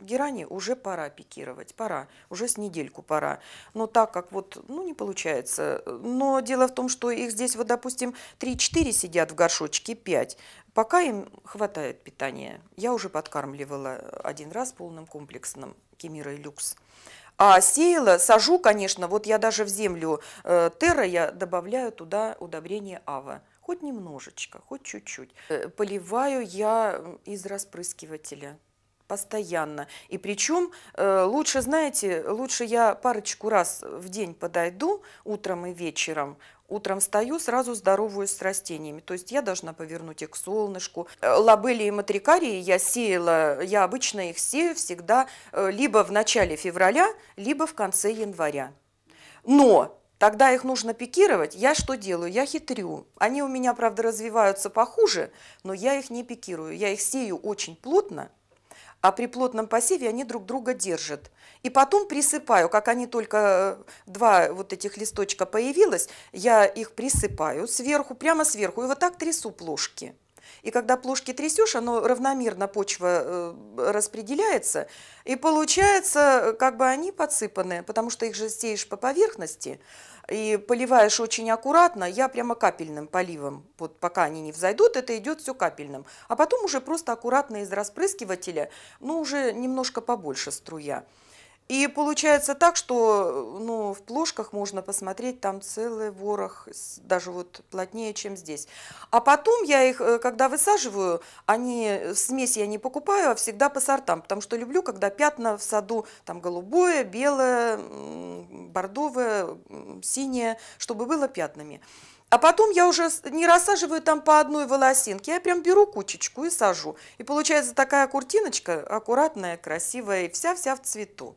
герани уже пора пикировать, пора, уже с недельку пора. Но так как вот, ну не получается. Но дело в том, что их здесь вот, допустим, 3-4 сидят в горшочке, 5. Пока им хватает питания. Я уже подкармливала один раз полным комплексным Кемира и Люкс. А сеяла, сажу, конечно, вот я даже в землю э, терра я добавляю туда удобрение ава. Хоть немножечко, хоть чуть-чуть. Э, поливаю я из распрыскивателя постоянно. И причем э, лучше, знаете, лучше я парочку раз в день подойду утром и вечером, Утром встаю, сразу здороваюсь с растениями. То есть я должна повернуть их к солнышку. Э, лабели и матрикарии я сеяла, я обычно их сею всегда э, либо в начале февраля, либо в конце января. Но тогда их нужно пикировать. Я что делаю? Я хитрю. Они у меня, правда, развиваются похуже, но я их не пикирую. Я их сею очень плотно – а при плотном посеве они друг друга держат. И потом присыпаю, как они только э, два вот этих листочка появилось, я их присыпаю сверху, прямо сверху, и вот так трясу плошки. И когда плошки трясешь, оно равномерно почва э, распределяется, и получается, э, как бы они подсыпаны, потому что их же сеешь по поверхности, и поливаешь очень аккуратно, я прямо капельным поливом, вот пока они не взойдут, это идет все капельным. А потом уже просто аккуратно из распрыскивателя, ну уже немножко побольше струя. И получается так, что э, ну, в плошках можно посмотреть там целый ворох, даже вот плотнее, чем здесь. А потом я их, э, когда высаживаю, они, э, смесь я не покупаю, а всегда по сортам, потому что люблю, когда пятна в саду там голубое, белое, бордовое, синее, чтобы было пятнами. А потом я уже не рассаживаю там по одной волосинке, я прям беру кучечку и сажу. И получается такая куртиночка аккуратная, красивая и вся-вся в цвету.